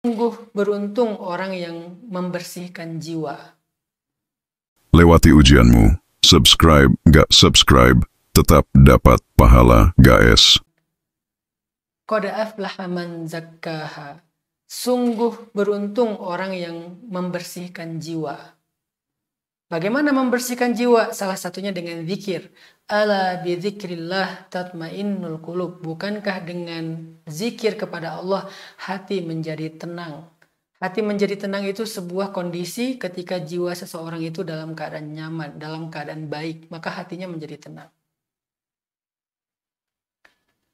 Sungguh beruntung orang yang membersihkan jiwa. Lewati ujianmu, subscribe gak subscribe, tetap dapat pahala gaes. Qad aflaha aman zakkaha. Sungguh beruntung orang yang membersihkan jiwa. Bagaimana membersihkan jiwa? Salah satunya dengan zikir. Ala bidzikrillah tatmainnul qulub. Bukankah dengan zikir kepada Allah hati menjadi tenang? Hati menjadi tenang itu sebuah kondisi ketika jiwa seseorang itu dalam keadaan nyaman, dalam keadaan baik, maka hatinya menjadi tenang.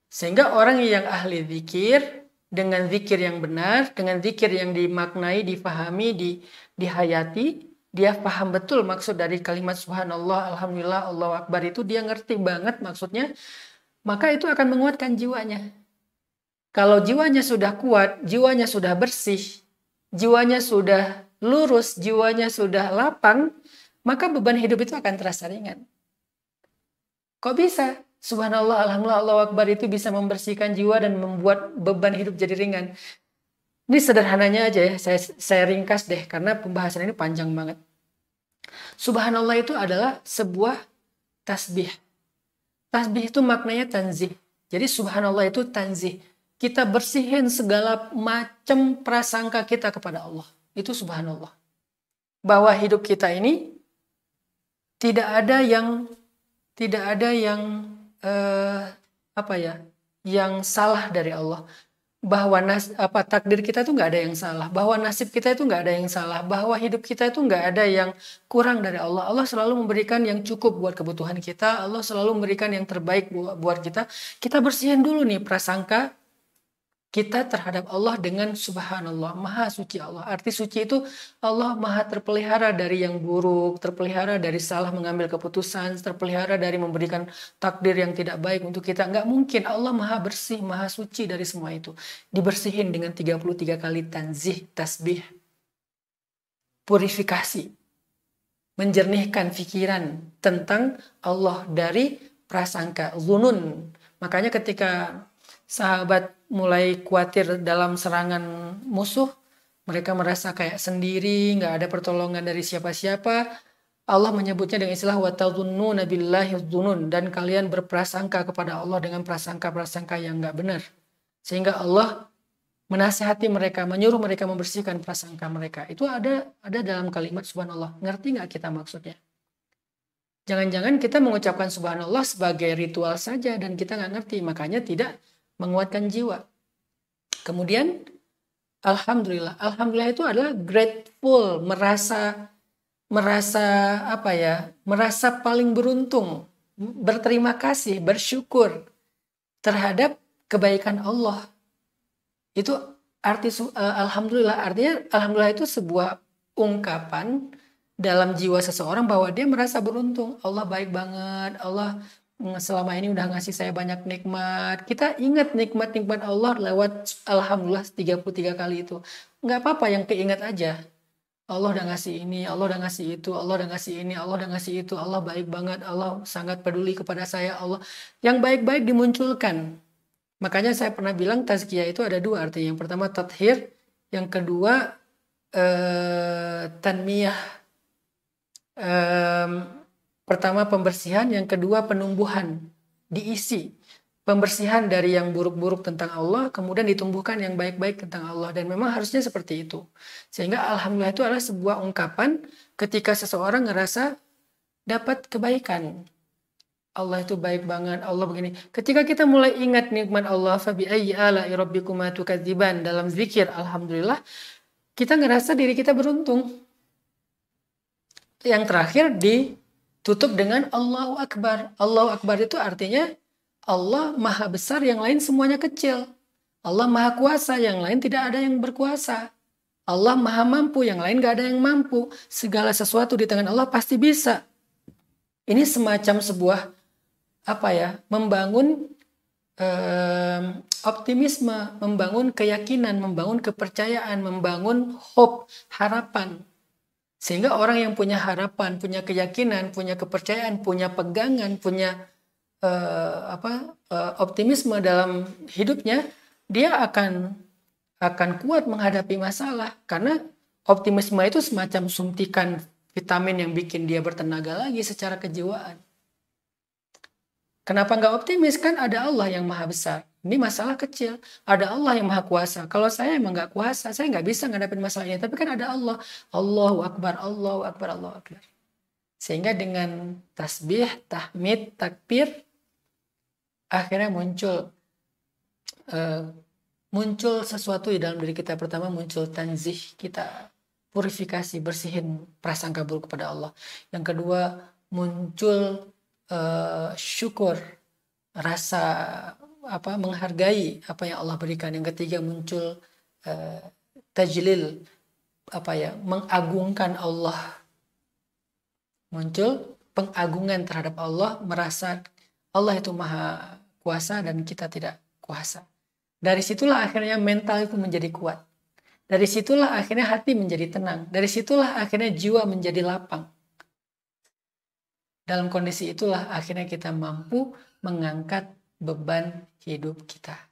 Sehingga orang yang ahli zikir dengan zikir yang benar, dengan zikir yang dimaknai, difahami, di, dihayati, dia paham betul maksud dari kalimat subhanallah, alhamdulillah, Allahu akbar itu dia ngerti banget maksudnya, maka itu akan menguatkan jiwanya. Kalau jiwanya sudah kuat, jiwanya sudah bersih, jiwanya sudah lurus, jiwanya sudah lapang, maka beban hidup itu akan terasa ringan. Kok bisa? Subhanallah, Alhamdulillah, Allah Akbar itu bisa membersihkan jiwa dan membuat beban hidup jadi ringan. Ini sederhananya aja ya, saya, saya ringkas deh karena pembahasan ini panjang banget. Subhanallah itu adalah sebuah tasbih. Tasbih itu maknanya tanzih. Jadi subhanallah itu tanzih. Kita bersihin segala macam prasangka kita kepada Allah. Itu subhanallah. Bahwa hidup kita ini tidak ada yang tidak ada yang eh, apa ya yang salah dari Allah bahwa nas apa takdir kita itu nggak ada yang salah, bahwa nasib kita itu nggak ada yang salah, bahwa hidup kita itu nggak ada yang kurang dari Allah. Allah selalu memberikan yang cukup buat kebutuhan kita, Allah selalu memberikan yang terbaik buat kita. Kita bersihin dulu nih prasangka, kita terhadap Allah dengan subhanallah, maha suci Allah. Arti suci itu Allah maha terpelihara dari yang buruk, terpelihara dari salah mengambil keputusan, terpelihara dari memberikan takdir yang tidak baik untuk kita. Nggak mungkin Allah maha bersih, maha suci dari semua itu. Dibersihin dengan 33 kali tanzih, tasbih, purifikasi. Menjernihkan pikiran tentang Allah dari prasangka, zunun. Makanya ketika sahabat mulai khawatir dalam serangan musuh, mereka merasa kayak sendiri, nggak ada pertolongan dari siapa-siapa. Allah menyebutnya dengan istilah watadzunnuna nabilah dunun dan kalian berprasangka kepada Allah dengan prasangka-prasangka yang nggak benar. Sehingga Allah menasehati mereka, menyuruh mereka membersihkan prasangka mereka. Itu ada ada dalam kalimat subhanallah. Ngerti nggak kita maksudnya? Jangan-jangan kita mengucapkan subhanallah sebagai ritual saja dan kita nggak ngerti. Makanya tidak menguatkan jiwa. Kemudian alhamdulillah. Alhamdulillah itu adalah grateful, merasa merasa apa ya? Merasa paling beruntung, berterima kasih, bersyukur terhadap kebaikan Allah. Itu arti eh, alhamdulillah artinya alhamdulillah itu sebuah ungkapan dalam jiwa seseorang bahwa dia merasa beruntung. Allah baik banget, Allah selama ini udah ngasih saya banyak nikmat. Kita ingat nikmat-nikmat Allah lewat Alhamdulillah 33 kali itu. Nggak apa-apa yang keingat aja. Allah udah ngasih ini, Allah udah ngasih itu, Allah udah ngasih ini, Allah udah ngasih itu, Allah baik banget, Allah sangat peduli kepada saya, Allah. Yang baik-baik dimunculkan. Makanya saya pernah bilang tazkiyah itu ada dua artinya. Yang pertama tathir, yang kedua eh, tanmiyah. Eh, Pertama pembersihan, yang kedua penumbuhan, diisi. Pembersihan dari yang buruk-buruk tentang Allah, kemudian ditumbuhkan yang baik-baik tentang Allah. Dan memang harusnya seperti itu. Sehingga Alhamdulillah itu adalah sebuah ungkapan ketika seseorang ngerasa dapat kebaikan. Allah itu baik banget, Allah begini. Ketika kita mulai ingat nikmat Allah, fabi ayyi ala'i dalam zikir alhamdulillah, kita ngerasa diri kita beruntung. Yang terakhir di Tutup dengan Allahu Akbar. Allahu Akbar itu artinya Allah maha besar, yang lain semuanya kecil. Allah maha kuasa, yang lain tidak ada yang berkuasa. Allah maha mampu, yang lain gak ada yang mampu. Segala sesuatu di tangan Allah pasti bisa. Ini semacam sebuah apa ya, membangun um, optimisme, membangun keyakinan, membangun kepercayaan, membangun hope, harapan. Sehingga orang yang punya harapan, punya keyakinan, punya kepercayaan, punya pegangan, punya uh, apa uh, optimisme dalam hidupnya, dia akan akan kuat menghadapi masalah karena optimisme itu semacam suntikan vitamin yang bikin dia bertenaga lagi secara kejiwaan. Kenapa nggak optimis? Kan ada Allah yang maha besar. Ini masalah kecil. Ada Allah yang maha kuasa. Kalau saya emang nggak kuasa, saya nggak bisa ngadepin masalah ini. Tapi kan ada Allah. Allahu Akbar, Allahu Akbar, Allahu Akbar. Sehingga dengan tasbih, tahmid, takbir, akhirnya muncul uh, muncul sesuatu di dalam diri kita. Pertama muncul tanzih kita purifikasi, bersihin prasangka buruk kepada Allah. Yang kedua muncul uh, syukur, rasa apa menghargai apa yang Allah berikan. Yang ketiga muncul uh, tajlil apa ya mengagungkan Allah. Muncul pengagungan terhadap Allah, merasa Allah itu maha kuasa dan kita tidak kuasa. Dari situlah akhirnya mental itu menjadi kuat. Dari situlah akhirnya hati menjadi tenang. Dari situlah akhirnya jiwa menjadi lapang. Dalam kondisi itulah akhirnya kita mampu mengangkat beban hidup kita.